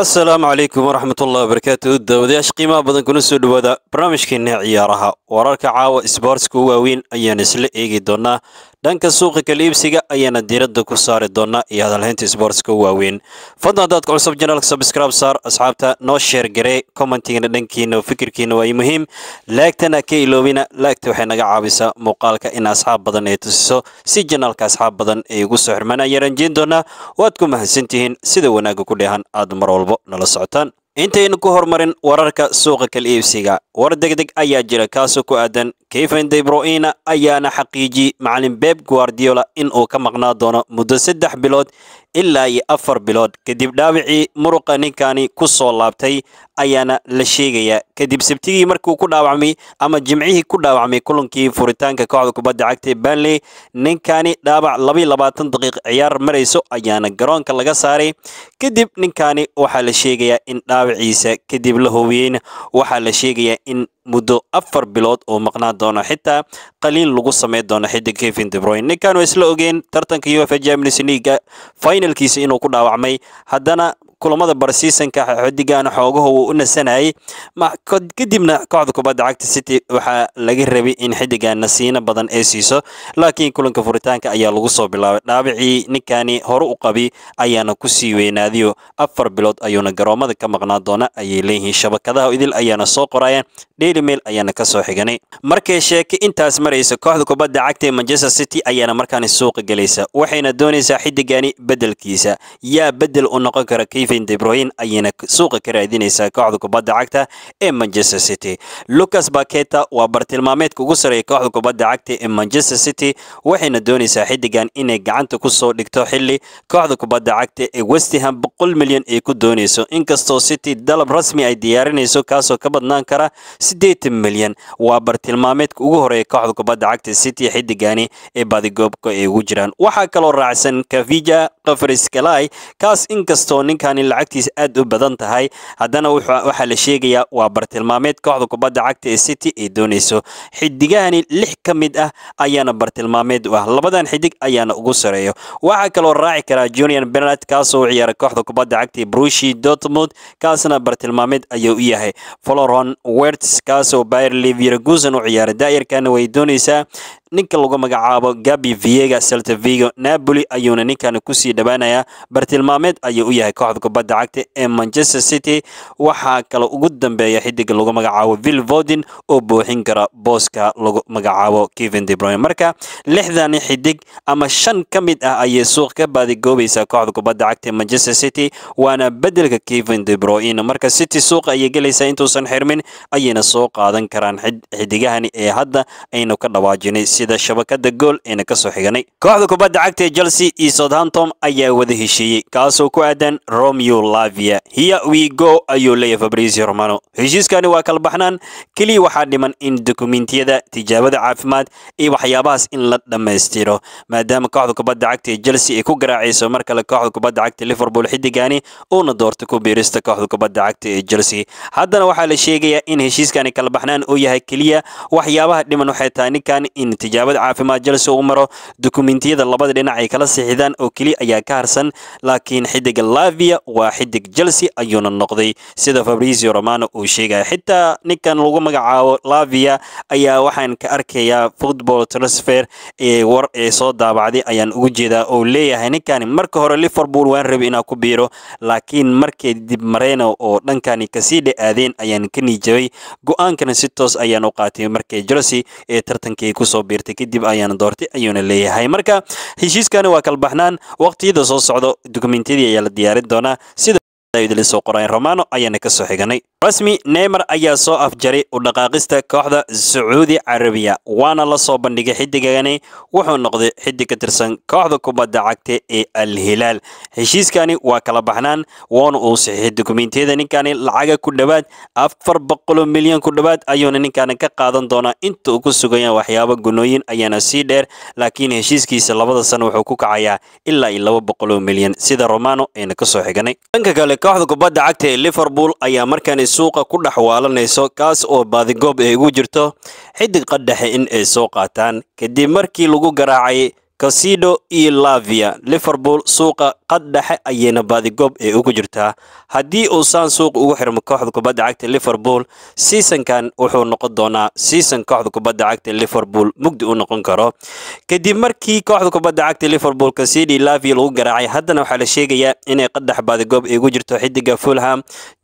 asalaamu calaykum waraxmatullahi wabarakaatu daawadayaasha qiimaha badan kuna soo dhowaada barnaamijkeena ciyaaraha wararka caawa isboortska u waaweyn ayaan isla eegi doonaa dhanka suuqa kaliibsiga ayaana diiradda ku saari doonaa iyo hadalhaynta sboortska u waaweyn fadlan hadaad cusub janaalka sabskraib saar asxaabta noo sheer garee commentigana dhankiina oo fikirkiina waa muhiim laagtana ka iloobina laagta waxay naga caawisaa muuqaalka in asxaab badan ay tusiso si janaalka asxaab badan ay ugu soo xirmaan ayaan rajeyn doonaa waad ku mahadsantihiin sida wanaagga ku dheehan aad mar walbo nala socotaan intaynu ku horumarin wararka suuqa kal iibsiga war degdeg ayaa jira kaasoo ku aadan keven debroina ayaana xaqiijiyey macalin beeb guardiola in uu ka maqnaa doono muddo saddex bilood ilaa iyo afar bilood kadib dhaawacii muruqa ninkani ku soo laabtay ayaana la sheegayaa kadib sabtigii markuu ku dhaawacmay ama jimcihii ku dhaawacmay kulankii furitaanka kooxda kubadda cagtae banley ninkani dhaawac labaiyo labaatan daqiiq ciyaar marayso ayaana garoonka laga saaray kadib ninkani waxaa la sheegayaa in dhaawaciisa kadib la hoobiyeyn waxaa la sheegayaa in muddo afar bilood oo maqnaan doono xitaa qaliin lagu samayn doono xidig kevin debroyn ninkan waa isla ogeen tartanka uefa champions leaga finalkiisa inuu ku dhaawacmay haddana kulamada barsiisanka xidigan xoogaha wuu u nasanayay kadibna kooxda kubadda cagta city waxaa laga rabay in xidigan nasiino badan ay siiso laakiin kulanka furitaanka ayaa lagu soo bilaabay dhaabicii ninkani hore u qabi ayaana kusii weynaadiyo afar bilood ayuuna garoomada ka maqnaa doona ayay leeyihiin shabakadaha idil ayaana soo qorayaan daily mail ayaana kasoo xiganay markay sheeke intaas maraysa kooxda kubadda cagta ee manchester city ayaana markaani suuqa gelaysa waxayna doonaysaa xidigani bedelkiisa yaa bedel u noqon kara kayf kevin debroyn ayayna suuqa ka raadinaysaa kooxda kubadda cagta ee manchester city lucas baketa waa bartilmaameedka ugu sareeya kooxda kubadda cagta ee manchester city waxayna doonaysaa xiddigan inay gacanta ku soo dhigto xilli kooxda kubadda cagta ee westham boqol milyan ay ku doonayso inkastoo city dalab rasmi ay diyaarinayso kaasoo ka badnaan kara siddeetan milyan waa bartilmaameedka ugu horeeya kooxda kubadda cagta city xiddigaani ee badigoobka ay ugu jiraan waxaa kaloo raacsan kavija kafriskalai kaas inkastoo ninkaani in lacagtiisa aad u badan tahay haddana waxaa la sheegayaa waa bartilmaameed kooxda kubadda cagta ee city ay doonayso xidigahani lix ka mid ah ayaana bartilmaameed u ah labadan xidig ayaana ugu sareeyo waxaa kaloo raaci karaa junior benard kaasoo u ciyaara kooxda kubadda cagta ee brushi dortmund kaasna bartilmaameed ayuu u yahay floron werts kaasoo bayer leverkusen u ciyaara daayarkana way doonaysaa ninka lagu magacaabo gabi viega celtavigo napoli ayuuna ninkan kusii dhawaanayaa bartilmaameed ayuu u yahay kooxda kubadda cagta ee manchester city waxaa kale ugu dambeeya xidiga lagu magacaabo vilvodin oo buuxin kara booska lagu magacaabo kevin debroyn marka lixdan xidig ama shan ka mid ah ayay suuq ka baadigoobaysaa kooxda kubadda cagta ee manchester city waana beddelka kevin debroin marka city suuqa ayay gelaysaa intuusan xirmin ayayna soo qaadan karaan xidigahani ee hadda aynu ka dhawaajinay sida shabakada gool ayna kasoo xiganay kooxda kubadda cagta ee chelsea iyo southamptom ayaa wada heshiiyey kaasoo ku aadan romeo lavia hiya wigo ayuu leeyahy fabrisio romano heshiiskani waa kalbaxnaan keliya waxaa dhiman in dokumentiyada tijaabada caafimaad iyo waxyaabahaas in la dhammaystiro maadaama kooxda kubadda cagta ee chelsea ay ku garaacayso mar kale kooxda kubadda cagta liverpool xiddigaani uuna doorta ku biirista kooxda kubadda cagta ee chelsea haddana waxaa la sheegayaa in heshiiskani kalbaxnaan uu yahay keliya waxyaabaha dhiman waxay tahay ninkan in tijaabada caafimaad jalsi u maro dukumentiyada labada dhinac ay kala sixidaan oo keli ayaa ka harsan laakiin xidiga lavia waa xidig jalsi ayuuna noqday sida fabrizio romano uu sheegaya xitaa ninkan lagu magacaabo lavia ayaa waxaan ka arkayaa football transfer ee war ee soo daabacday ayaan ugu jeedaa oo leeyahay ninkani marka hore liverpool waan rabi inaan ku biiro laakiin markay dib mareyno oo dhankani kasii dha-aadeen ayaan ka niijabay go-aankana si toos ah ayaan u qaatay markay jelsea ee tartankii kusoo biirtay xiriirtay kadib ayaana doortay ayuuna leeyahay marka heshiiskani waa kalbaxnaan waqtiyada soo socdo dukumentiyadii ayaa la diyaarin doonaa sida idili soo qoraayn romano ayaana kasoo xiganay rasmi neymar ayaa soo afjaray u dhaqaaqista kooxda sacuudi carabiya waana la soo bandhigay xiddigani wuxuu noqday xidig ka tirsan kooxda kubadda cagta ee al-hilaal heshiiskani waa kala baxnaan woona uu saxiixay dukumentiyada ninkani lacaga ku dhowaad afar boqoloo milyan ku dhowaad ayuuna ninkani ka qaadan doonaa inta uu ku sugaya waxyaabo gunooyin ayaana sii dheer laakiin heshiiskiisa labada sano wuxuu ku kacayaa ilaa iyo laba boqoloo milyan sida romano ayna ka soo xiganay dhanka kale kooxda kubadda cagta ee liverpool ayaa markan suuqa ku dhex waalanayso kaas oo baadigoob ay ugu jirto xidig qadhaxe in ay soo qaataan kadib markii lagu garaacay kasido iyo lavia liverpool suuqa qad dhexe ayayna baadigoob ee ugu jirtaa haddii uusan suuq ugu xirmo kooxda kubadda cagta liverpool siisankan wuxuu noqon doonaa siisan kooxda kubadda cagta liverpool mugdi u noqon karo kadib markii kooxda kubadda cagta liverpool casidi lavi lagu garaacay haddana waxaa la sheegayaa inay qadhex baadigoob ay ugu jirto xidiga fulham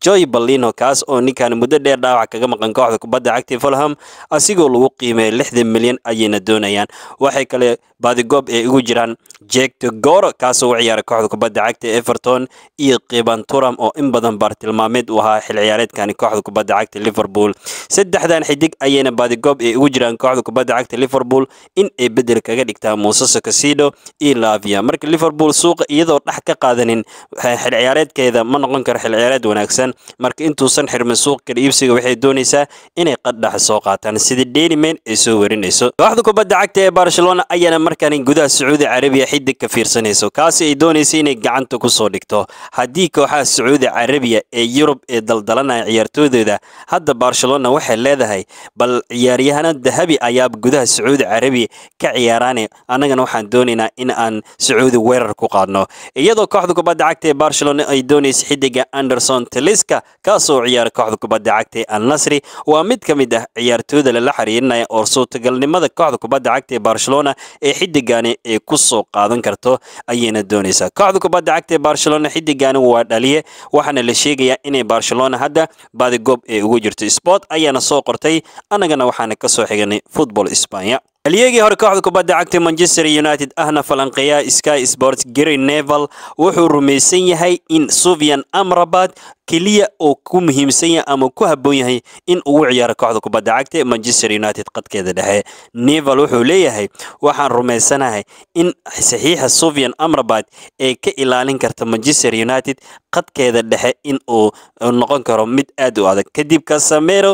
joy balino kaas oo ninkan muddo dheer dhaawac kaga maqan kooxda kubadda cagta fulham asigoo lagu qiimeeya lixdan milyan ayayna doonayaan waxay kale baadigoob ee ugu jiraan jegtogoro kaasoo u ciyaara kooxda kubadda cagta everton iyo kiban turam oo in badan baartilmaameed u ahaa xil ciyaareedkani kooxda kubadda cagta liverpool saddexdan xidig ayayna baadigoob ay ugu jiraan kooxda kubadda cagta liverpool in ay bedel kaga dhigtaan muusese casido iyo lavia marka liverpool suuqa iyadoo dhex ka qaadanin eh, xil ciyaareedkeeda ma noqon karo xil ciyaareed wanaagsan marka intuusan xirmin suuq kala iibsiga waxay doonaysaa inay qadhax soo qaataan sida dailyman ay soo werinayso kooxda kubadda cagta ee barcelona ayaana markaani gudaha sacuudi carabiya xidig ka fiirsanayso kaasi ay doonaysay inay gacanta ku soo dhigto haddii kooxaha sacuudi carabiya ee yurub ee daldalanaya ciyaartoodeeda hadda barcelona waxay leedahay bal ciyaaryahana dahabi ayaa gudaha sacuudi carabiya ka ciyaaraane annagana waxaan doonaynaa in aan sacuudi weerar ku qaadno iyadoo kooxda kubadda cagta ee barcelona ay doonaysa xiddiga anderson teliska kaasoo ciyaara kooxda kubadda cagta ee alnasri waa mid ka mid ah ciyaartooyda lala xiriirinaya oo suurtagalnimada kooxda kubadda cagta ee barcelona ee xidigani ay ku soo qaadan karto ayayna doonaysaa kooxda kubadda cagta ee barcelona xidigaani waa dhaliye waxaana la sheegayaa inay barcelona hadda baadigoob ee ugu jirto sport ayaana soo qortay annagana waxaana kasoo xiganay football spanya halyeegii hore kooxda kubadda cagta manchester united ahna falanqeeyaha sky sport gary neval wuxuu rumaysan yahay in suvian amrabad keliya oo ku muhiimsan yahay ama ku haboon yahay in ugu ciyaaro kooxda kubadda cagta ee manchester united qadkeeda dhexe neval wuxuu leeyahay waxaan rumaysanahay in saxiixa sovian amrabat ee ka ilaalin karta manchester united qadkeeda dhexe in uu noqon karo mid aad u adag kadib kasamero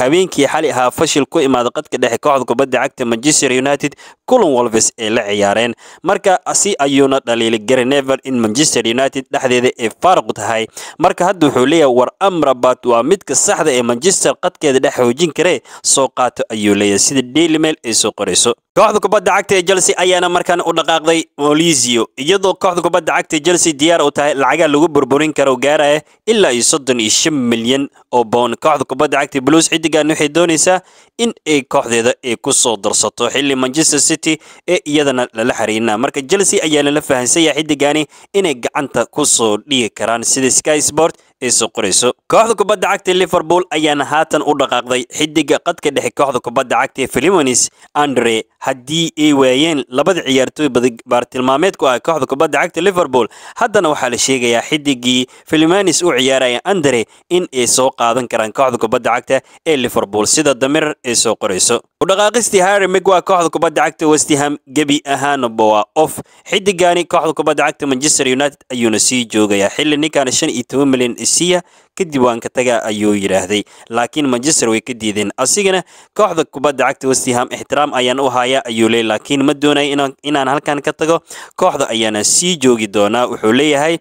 habeenkii xali ahaa fashil ku imaada qadka dhexe kooxda kubadda cagta manchester united kulan wolves ee la ciyaareen marka si ayuuna dhaliili gary neval in manchester united dhexdeeda ay faaruq tahay marka hadda wuxuu leeyahay war amrabad waa midka saxda ah ee manchester qadkeeda dhex xoojin karee soo qaato ayuu leeyahay sida daily mail ay soo qorayso kooxda kubadda cagta ee chelsea ayaana markan u dhaqaaqday molizio iyadoo kooxda kubadda cagta chelsea diyaar u tahay lacagaa lagu burburin karo gaaraya ilaa iyo soddon iyo shan milyan oo bound kooxda kubadda cagta blues xiddigan waxay doonaysaa in ay kooxdeeda ay kusoo darsato xilli manchester city ee iyadana lala xariirina marka chelsea ayaa lala fahansanya xiddigaani inay gacanta ku soo dhigi karaan sida sky sport isu qorayso kooxda kubadda cagta liverpool ayaana haatan u dhaqaaqday xidiga qadka dhexe kooxda kubadda cagta ee filimonis andre haddii ay waayeen labada ciyaartooy baartilmaameed ku ah kooxda kubadda cagta liverpool haddana waxaa la sheegayaa xidigii filimanis u ciyaaraya andre in ay soo qaadan karaan kooxda kubadda cagta ee liverpool sida damirar ay soo qorayso udhaqaaqistii harry megwa kooxda kubadda cagta westham gebi ahaana waa of xidigani kooxda kubadda cagta manchester united ayuuna sii joogayaa xilli ninkaana shan iyo toban milyan Garcia, kadib waan ka tagaa ayuu yidhaahday laakiin manchester way ka diideen asigana kooxda kubadda cagta westiham ixtiraam ayaan u hayaa ayuu leey laakiin ma doonayo inaan halkan ka tago kooxda ayaana sii joogi doonaa wuxuu leeyahay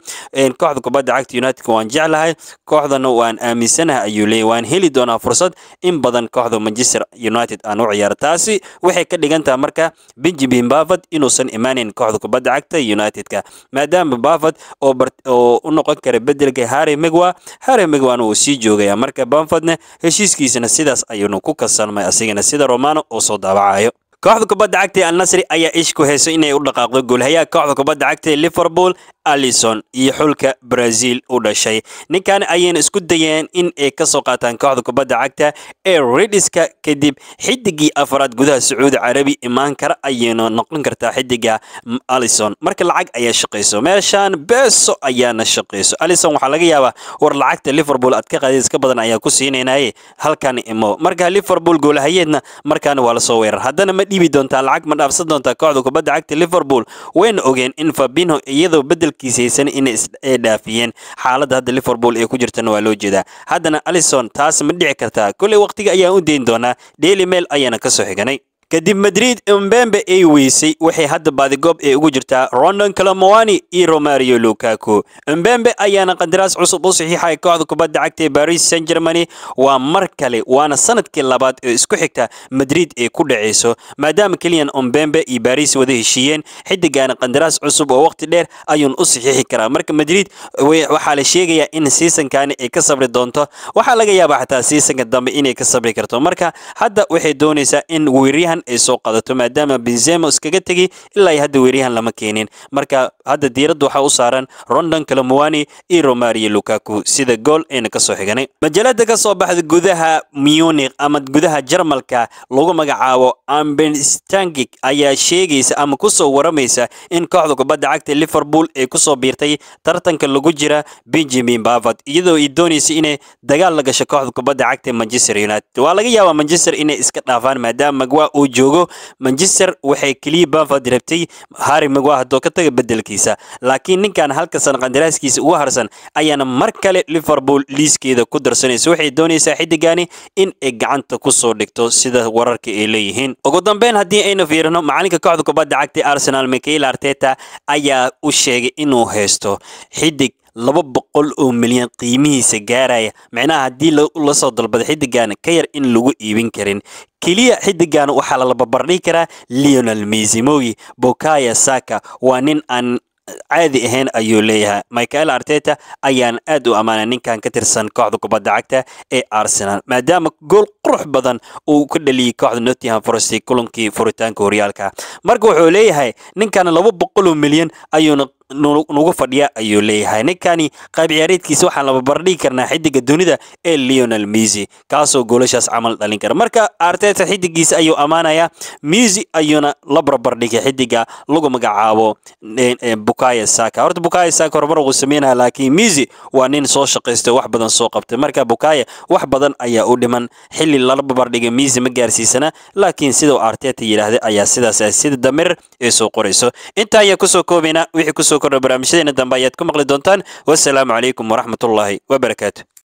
kooxda kubadda cagta united waan jeclahay kooxdana waan aaminsanahay ayuu leeyahay waan heli doonaa fursad in badan kooxda manchester united aan u ciyaaro taasi waxay ka dhigan marka benjamin baford inuusan imaanayn kooxda kubadda cagta united maadaama baford oo u noqon kara bedelka harry megwa harry premig waana uu sii joogayaa marka bamfordna heshiiskiisana sidaas ayuunu ku kasalmay asigana sida romano oo soo daabacayo kooxda kubadda cagta alnasri ayaa ishku ku inay u dhaqaaqdo goolhayaha kooxda kubadda cagtae liverpool alison iyo xulka braziil u dhashay ninkan ayayna isku dayeen in ay ka soo qaataan kooxda kubadda cagta ee ridhiska kadib xidigii afraad gudaha sacuudi carabi imaan kara ayayna noqon kartaa xidiga alison marka lacag ayaa shaqayso meeshaan beeso ayaana shaqayso alison waxaa laga yaabaa war lacagta liverpool aad ka qaadid iska badan ayaa ku siinaynaye halkan imo marka liverpool goolahayeedna markaana waa lasoo weerar haddana dhiibi doontaa lacag ma dhaafsan doontaa kooxda kubadda cagta liverpool wayna ogeen in fabinho iyadoo bedelkiis haysan inay isay dhaafiyeen xaaladda hadda liverpool ee ku jirtana waa loo jeedaa haddana alison taas ma dhici kartaa koley wakhtiga ayaan u dayn doonaa daily mail ayaana kasoo xiganay kadib madrid umbembe ay weysay waxay hadda baadigoob ee ugu jirtaa rondon kalamowani iyo romario lukaku umbembe ayaana qandaraas cusub u saxiixay kooxda kubadda cagta ee baris saint germany waa mar kale waana sanadkii labaad ee isku xigta madrid ay ku dhacayso maadaama keliyan umbembe iyo baris wada heshiiyeen xidigaana qandaraas cusub oo waqti dheer ayuun u saxiixi karaa marka madrid waxaa la sheegayaa in siisankaani ay ka sabri doonto waxaa laga yaabaa xataa siisanka dambe inay ka sabri karto marka hadda waxay doonaysaa in weeryahan ay soo qadato maadaama benzema iskaga tegay ilaa hadda weeryahan lama keenin marka hadda diiradda waxaa u saaran rondon kalamowani iyo romario lukaku sida gool ayna kasoo xiganay majalada kasoo baxda gudaha munich ama gudaha jarmalka lagu magacaabo ambenstangik ayaa sheegaysa ama kusoo waramaysa in kooxda kubadda cagta liverpool ay kusoo biirtay tartanka lagu jira benjamin bavard iyadoo ay doonaysa inay dagaal la gasho kooxda kubadda cagta manchester united waa laga yaabaa manchester inay iska dhaafaan maadaama magwaa uu uu joogo manchester waxay keliya banford rabtay hari magua haddoo ka taga beddelkiisa laakiin ninkan halka san qandaraaskiisa ugu harsan ayaana mar kale liverpool liiskeeda ku darsanaysa waxay doonaysaa xidigaani in ay gacanta ku soo dhigto sida wararka ay leeyihiin ugu dambeyn haddii aynu fiirino macalinka kooxda kubadda cagta arsenal michael arteta ayaa u sheegay inuu haysto xidig laba boqol oo milyan qiimihiisa gaaraya micnaha haddii la soo dalbada xiddigan ka yar in lagu iibin karin keliya xiddigan waxaa la lababardhigi karaa leonel misimoyi bokaya saka waa nin aan caadi ahayn ayuu leeyahay michael arteta ayaan aad u ammaanay ninkan ka tirsan kooxda kubadda cagta ee arsenal maadaama gool qurux badan uu ka dhaliyey kooxda nottingham forest kulankii furitaanka horyaalka marka wuxuu leeyahay ninkan laba oo milyan ayuuna nuga fadhiya ayuu leeyahay ninkani qayb ciyaareedkiisa waxaan laba bardhigi karnaa xidiga dunida ee leonel misi kaasoo goolashaas camal dhalin kara marka arteta xidigiisa ayuu ammaanayaa misi ayuuna la barbardhigay xidiga lagu magacaabo e, e, bukaya saka horta bukaya saka horumar uu sameynaya laakiin misi waa nin soo shaqaysta wax badan soo qabtay marka bukaya wax badan ayaa u dhiman xili lala barbardhigay misi ma gaarsiisana laakiin sidau arteta yidhaahday ayaa sidaas sida damir ee soo qorayso intaa ayaa kusoo koobaynaa wixii kusoo kordho barnaamijyadeena dambe ayaad ku maqli doontaan wassalaamu calaykum waraxmatullaahi wabarakaatu